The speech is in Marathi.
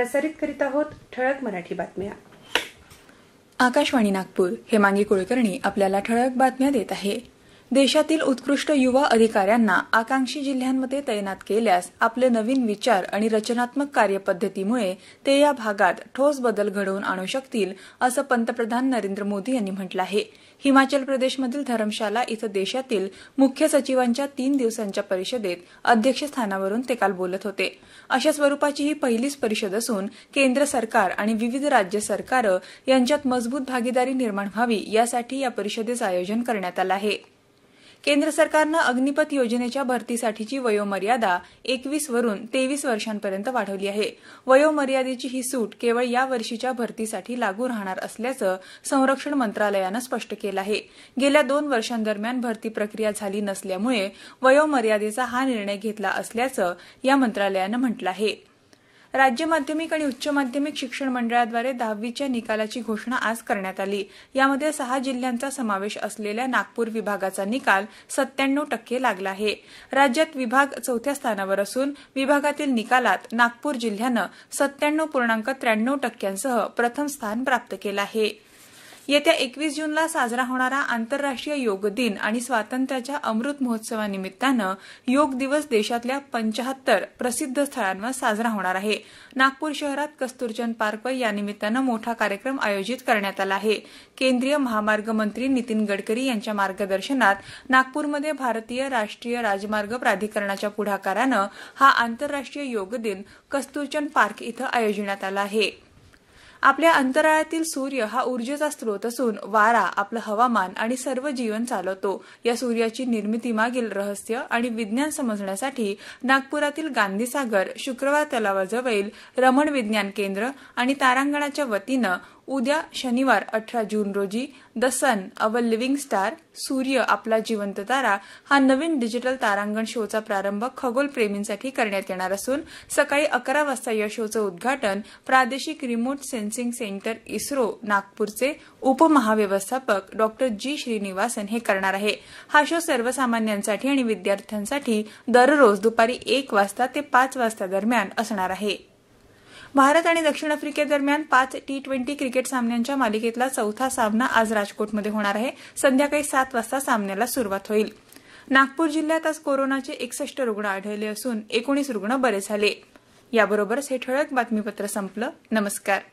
प्रसारित करीत आहोत ठळक मराठी बातम्या आकाशवाणी नागपूर हे मांगी कुळकर्णी आपल्याला ठळक बातम्या देत आहे देशातील उत्कृष्ट युवा अधिकाऱ्यांना आकांक्षी जिल्ह्यांमध्ये तैनात केल्यास आपले नवीन विचार आणि रचनात्मक कार्यपद्धतीमुळे ते या भागात ठोस बदल घडवून आणू शकतील असं पंतप्रधान नरेंद्र मोदी यांनी म्हटलं आहे हिमाचल प्रदेशमधील धरमशाला इथं देशातील मुख्य सचिवांच्या तीन दिवसांच्या परिषदेत अध्यक्षस्थानावरून ते काल बोलत होते अशा स्वरूपाची ही पहिलीच परिषद असून केंद्र सरकार आणि विविध राज्य सरकारं यांच्यात मजबूत भागीदारी निर्माण व्हावी यासाठी या परिषदेचं आयोजन करण्यात आलं आहे केंद्र सरकारनं अग्निपथ योजनेच्या भरतीसाठीची वयोमर्यादा एकवीस वरून तेवीस वर्षांपर्यंत वाढवली आहे वयोमर्यादेची ही सूट केवळ या वर्षीच्या भरतीसाठी लागू राहणार असल्याचं संरक्षण मंत्रालयानं स्पष्ट केलं आहे गेल्या दोन वर्षांदरम्यान भरती प्रक्रिया झाली नसल्यामुळे वयोमर्यादेचा हा निर्णय घेतला असल्याचं या मंत्रालयानं म्हटलं आहे राज्य माध्यमिक आणि उच्च माध्यमिक शिक्षण मंडळाद्वारे दहावीच्या निकालाची घोषणा आज करण्यात आली यामध्ये सहा जिल्ह्यांचा समावेश असलेल्या नागपूर विभागाचा निकाल सत्त्याण्णव टक्के लागला आहे राज्यात विभाग चौथ्या स्थानावर असून विभागातील निकालात नागपूर जिल्ह्यानं सत्त्याण्णव पूर्णांक त्र्याण्णव टक्क्यांसह प्रथम स्थान प्राप्त केलं आहे येत्या एकवीस जूनला साजरा होणारा आंतरराष्ट्रीय योग दिन आणि स्वातंत्र्याच्या अमृत महोत्सवानिमित्तानं योग दिवस देशातल्या पंचाहत्तर प्रसिद्ध स्थळांवर साजरा होणार आहे नागपूर शहरात कस्तुरचंद पार्कवर यानिमित्तानं मोठा कार्यक्रम आयोजित करण्यात आला आहे केंद्रीय महामार्ग मंत्री नितीन गडकरी यांच्या मार्गदर्शनात नागपूरमध्ये भारतीय राष्ट्रीय राजमार्ग प्राधिकरणाच्या पुढाकारानं हा आंतरराष्ट्रीय योग दिन कस्तुरचंद पार्क इथं करण्यात आला आहे आपल्या अंतराळातील सूर्य हा ऊर्जेचा स्रोत असून वारा आपलं हवामान आणि सर्व जीवन चालवतो या सूर्याची निर्मितीमागील रहस्य आणि विज्ञान समजण्यासाठी नागपुरातील गांधीसागर शुक्रवार तलावाजवळील रमण विज्ञान केंद्र आणि तारांगणाच्या वतीनं उद्या शनिवार अठरा जून रोजी the sun our living star सूर्य आपला जिवंत तारा हा नवीन डिजिटल तारांगण शोचा प्रारंभ खगोलप्रेमींसाठी करण्यात येणार असून सकाळी अकरा वाजता या शोचं उद्घाटन प्रादेशिक remote sense sensing centre ISRO नागपूरचे उपमहाव्यवस्थापक डॉक्टर जी श्रीनिवासन हे करणार आहे हा शो सर्वसामान्यांसाठी आणि विद्यार्थ्यांसाठी दररोज दुपारी एक वाजता ते पाच वाजता दरम्यान असणार आहे भारत आणि दक्षिण आफ्रिकेदरम्यान पाच टी ट्वेंटी क्रिकेट सामन्यांच्या मालिकेतला चौथा सामना आज राजकोटमध्ये होणार आहे संध्याकाळी सात वाजता सामन्याला सुरुवात होईल नागपूर जिल्ह्यात आज कोरोनाचे एकसष्ट रुग्ण आढळले असून एकोणीस रुग्ण बरे झाले याबरोबरच हे ठळक बातमीपत्र संपलं नमस्कार